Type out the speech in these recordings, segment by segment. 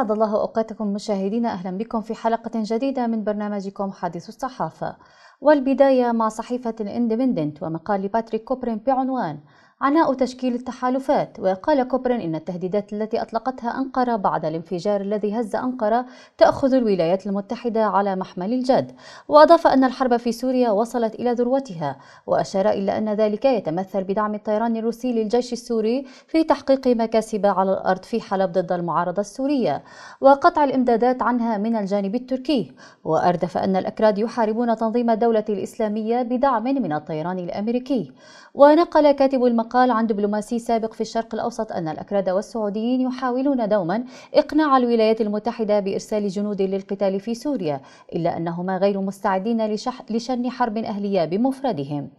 أسعد الله أوقاتكم مشاهدينا أهلا بكم في حلقة جديدة من برنامجكم حديث الصحافة والبداية مع صحيفة الاندبندنت ومقال باتريك كوبرين بعنوان عناء تشكيل التحالفات وقال كوبرن إن التهديدات التي أطلقتها أنقرة بعد الانفجار الذي هز أنقرة تأخذ الولايات المتحدة على محمل الجد وأضاف أن الحرب في سوريا وصلت إلى ذروتها وأشار إلى أن ذلك يتمثل بدعم الطيران الروسي للجيش السوري في تحقيق مكاسب على الأرض في حلب ضد المعارضة السورية وقطع الإمدادات عنها من الجانب التركي وأردف أن الأكراد يحاربون تنظيم الدولة الإسلامية بدعم من الطيران الأمريكي ونقل كاتب المقال عن دبلوماسي سابق في الشرق الأوسط أن الأكراد والسعوديين يحاولون دوما إقناع الولايات المتحدة بإرسال جنود للقتال في سوريا إلا أنهما غير مستعدين لشن حرب أهلية بمفردهم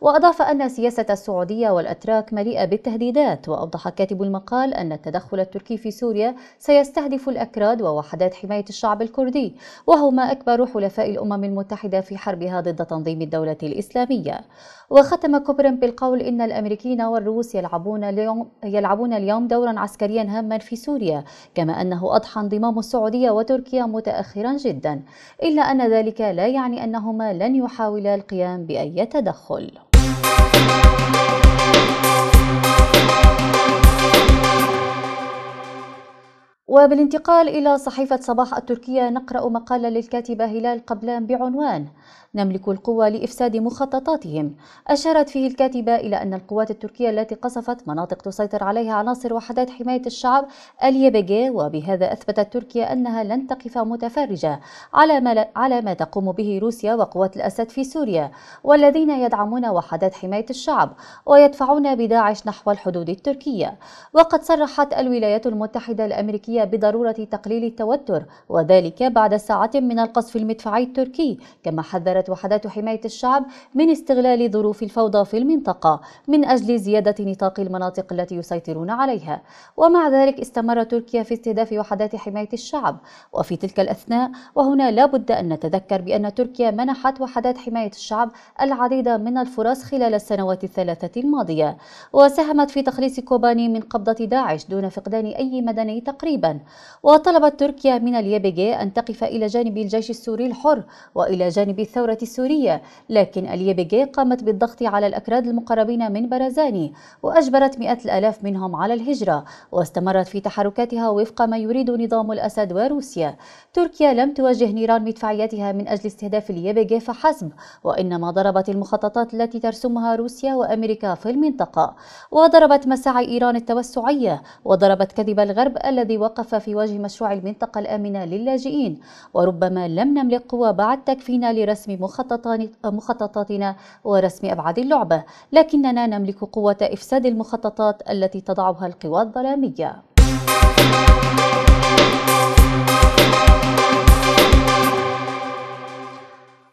وأضاف أن سياسة السعودية والأتراك مليئة بالتهديدات وأوضح كاتب المقال أن التدخل التركي في سوريا سيستهدف الأكراد ووحدات حماية الشعب الكردي وهما أكبر حلفاء الأمم المتحدة في حربها ضد تنظيم الدولة الإسلامية وختم كوبرن بالقول إن الأمريكيين والروس يلعبون اليوم, يلعبون اليوم دورا عسكريا هاما في سوريا كما أنه أضحى انضمام السعودية وتركيا متأخرا جدا إلا أن ذلك لا يعني أنهما لن يحاولا القيام بأي تدخل وبالانتقال إلى صحيفة صباح التركية نقرأ مقالا للكاتبة هلال قبلان بعنوان نملك القوة لإفساد مخططاتهم أشارت فيه الكاتبة إلى أن القوات التركية التي قصفت مناطق تسيطر عليها عناصر وحدات حماية الشعب اليبجي وبهذا أثبتت تركيا أنها لن تقف متفرجة على ما, ل... على ما تقوم به روسيا وقوات الأسد في سوريا والذين يدعمون وحدات حماية الشعب ويدفعون بداعش نحو الحدود التركية وقد صرحت الولايات المتحدة الأمريكية بضرورة تقليل التوتر وذلك بعد ساعة من القصف المدفعي التركي كما حذرت وحدات حماية الشعب من استغلال ظروف الفوضى في المنطقة من أجل زيادة نطاق المناطق التي يسيطرون عليها ومع ذلك استمر تركيا في استهداف وحدات حماية الشعب وفي تلك الأثناء وهنا لا بد أن نتذكر بأن تركيا منحت وحدات حماية الشعب العديد من الفرص خلال السنوات الثلاثة الماضية وساهمت في تخليص كوباني من قبضة داعش دون فقدان أي مدني تقريبا لبنان وطلبت تركيا من اليابيجي أن تقف إلى جانب الجيش السوري الحر وإلى جانب الثورة السورية لكن اليابيجي قامت بالضغط على الأكراد المقربين من برزاني وأجبرت مئات الآلاف منهم على الهجرة واستمرت في تحركاتها وفق ما يريد نظام الأسد وروسيا تركيا لم تواجه نيران مدفعيتها من أجل استهداف اليابيجي فحسب وإنما ضربت المخططات التي ترسمها روسيا وأمريكا في المنطقة وضربت مساعي إيران التوسعية وضربت كذب الغرب الذي وقع توقف في وجه مشروع المنطقة الآمنة للاجئين وربما لم نملك قوى بعد تكفينا لرسم مخططاتنا ورسم أبعاد اللعبة لكننا نملك قوة إفساد المخططات التي تضعها القوى الظلامية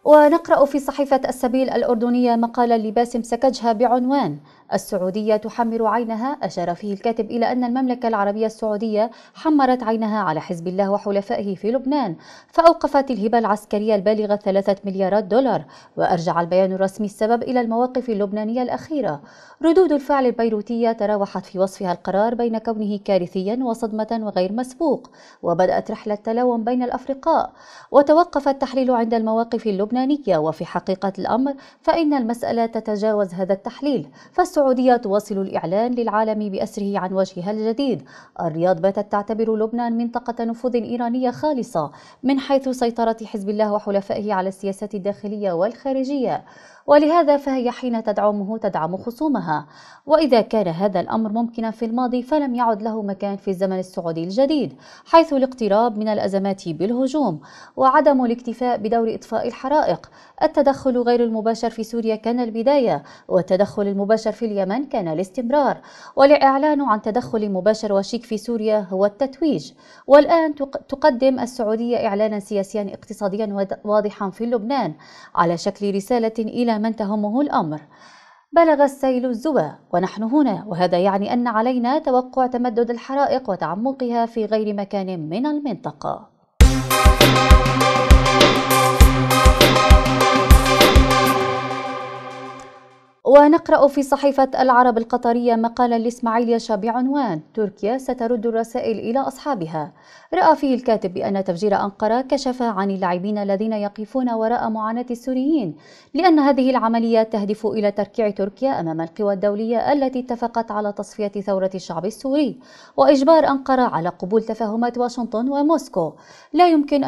ونقرأ في صحيفة السبيل الأردنية مقالا لباسم سكجها بعنوان السعودية تحمر عينها أشار فيه الكاتب إلى أن المملكة العربية السعودية حمرت عينها على حزب الله وحلفائه في لبنان فأوقفت الهبة العسكرية البالغة ثلاثة مليارات دولار وأرجع البيان الرسمي السبب إلى المواقف اللبنانية الأخيرة ردود الفعل البيروتية تراوحت في وصفها القرار بين كونه كارثيا وصدمة وغير مسبوق وبدأت رحلة تلاوم بين الأفرقاء وتوقف التحليل عند المواقف اللبنانية وفي حقيقة الأمر فإن المسألة تتجاوز هذا التحليل فس السعودية تواصل الإعلان للعالم بأسره عن وجهها الجديد الرياض باتت تعتبر لبنان منطقة نفوذ إيرانية خالصة من حيث سيطرة حزب الله وحلفائه على السياسات الداخلية والخارجية ولهذا فهي حين تدعمه تدعم خصومها وإذا كان هذا الأمر ممكنا في الماضي فلم يعد له مكان في الزمن السعودي الجديد حيث الاقتراب من الأزمات بالهجوم وعدم الاكتفاء بدور إطفاء الحرائق التدخل غير المباشر في سوريا كان البداية والتدخل المباشر في اليمن كان الاستمرار والإعلان عن تدخل مباشر وشيك في سوريا هو التتويج والآن تقدم السعودية إعلانا سياسيا اقتصاديا واضحا في لبنان على شكل رسالة إلى ما من تهمه الأمر بلغ السيل الزبا ونحن هنا وهذا يعني أن علينا توقع تمدد الحرائق وتعمقها في غير مكان من المنطقة ونقرأ في صحيفة العرب القطرية مقالا لإسماعيل يشا بعنوان تركيا سترد الرسائل إلى أصحابها رأى فيه الكاتب بأن تفجير أنقرة كشف عن اللاعبين الذين يقفون وراء معاناة السوريين لأن هذه العملية تهدف إلى تركيع تركيا أمام القوى الدولية التي اتفقت على تصفية ثورة الشعب السوري وإجبار أنقرة على قبول تفاهمات واشنطن وموسكو لا يمكن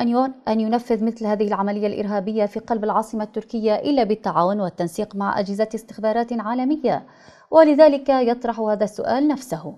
أن ينفذ مثل هذه العملية الإرهابية في قلب العاصمة التركية إلا بالتعاون والتنسيق مع أجهزة استخبارات انتشارات عالمية ولذلك يطرح هذا السؤال نفسه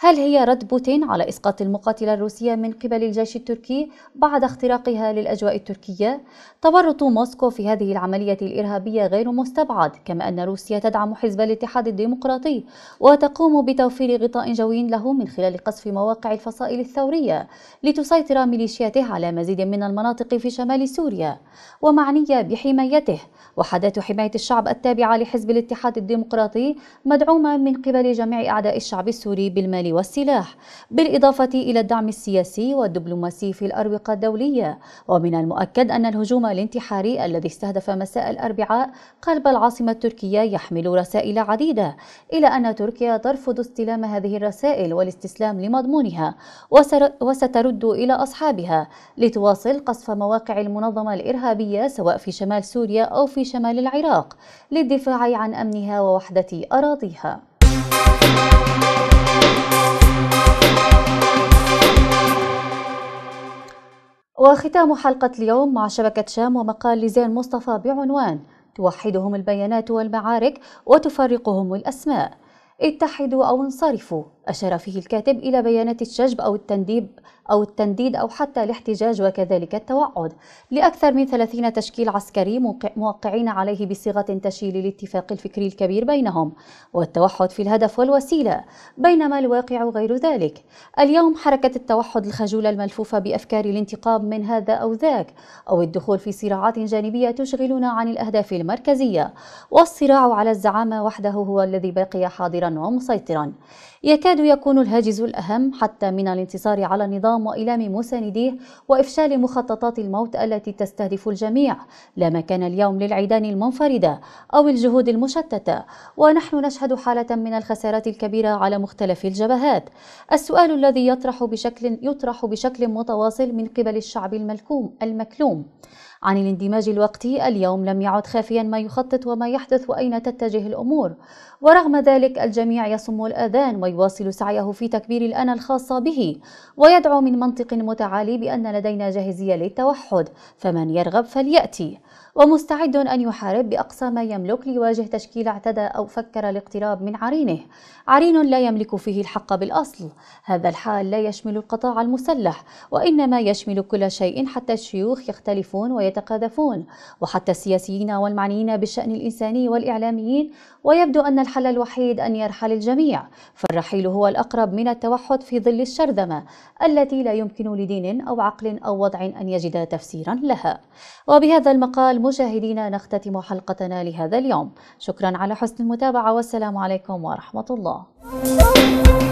هل هي رد بوتين على إسقاط المقاتلة الروسية من قبل الجيش التركي بعد اختراقها للأجواء التركية؟ تورط موسكو في هذه العملية الإرهابية غير مستبعد كما أن روسيا تدعم حزب الاتحاد الديمقراطي وتقوم بتوفير غطاء جوي له من خلال قصف مواقع الفصائل الثورية لتسيطر ميليشياته على مزيد من المناطق في شمال سوريا ومعنية بحمايته وحدات حماية الشعب التابعة لحزب الاتحاد الديمقراطي مدعومة من قبل جميع أعداء الشعب السوري بالمال والسلاح بالإضافة إلى الدعم السياسي والدبلوماسي في الأروقة الدولية ومن المؤكد أن الهجوم الانتحاري الذي استهدف مساء الأربعاء قلب العاصمة التركية يحمل رسائل عديدة إلى أن تركيا ترفض استلام هذه الرسائل والاستسلام لمضمونها وسترد إلى أصحابها لتواصل قصف مواقع المنظمة الإرهابية سواء في شمال سوريا أو في شمال العراق للدفاع عن أمنها ووحدة أراضيها. وختام حلقة اليوم مع شبكة شام ومقال لزين مصطفى بعنوان توحدهم البيانات والمعارك وتفرقهم الأسماء اتحدوا أو انصرفوا أشار فيه الكاتب إلى بيانات الشجب أو التنديب أو التنديد أو حتى الاحتجاج وكذلك التوعد لأكثر من 30 تشكيل عسكري موقعين عليه بصيغة تشيل الاتفاق الفكري الكبير بينهم والتوحد في الهدف والوسيلة بينما الواقع غير ذلك اليوم حركة التوحد الخجولة الملفوفة بأفكار الانتقام من هذا أو ذاك أو الدخول في صراعات جانبية تشغلنا عن الأهداف المركزية والصراع على الزعامة وحده هو الذي بقي حاضرا ومسيطرا يكاد يكاد يكون الهاجز الأهم حتى من الانتصار على النظام وإلام مسانديه وإفشال مخططات الموت التي تستهدف الجميع لا مكان اليوم للعيدان المنفردة أو الجهود المشتتة ونحن نشهد حالة من الخسارات الكبيرة على مختلف الجبهات السؤال الذي يطرح بشكل يطرح بشكل متواصل من قبل الشعب الملكوم المكلوم عن الاندماج الوقتي اليوم لم يعد خافيا ما يخطط وما يحدث وأين تتجه الأمور ورغم ذلك الجميع يصم الأذان ويواصل سعيه في تكبير الأنا الخاصة به ويدعو من منطق متعالي بأن لدينا جاهزية للتوحد فمن يرغب فليأتي ومستعد أن يحارب بأقصى ما يملك ليواجه تشكيل اعتدى أو فكر الاقتراب من عرينه عرين لا يملك فيه الحق بالأصل هذا الحال لا يشمل القطاع المسلح وإنما يشمل كل شيء حتى الشيوخ يختلفون ويتقاذفون وحتى السياسيين والمعنيين بالشأن الإنساني والإعلاميين ويبدو أن الحل الوحيد أن يرحل الجميع فالرحيل هو الأقرب من التوحد في ظل الشرذمة التي لا يمكن لدين أو عقل أو وضع أن يجد تفسيرا لها وبهذا المقال مشاهدينا نختتم حلقتنا لهذا اليوم شكرا على حسن المتابعة والسلام عليكم ورحمة الله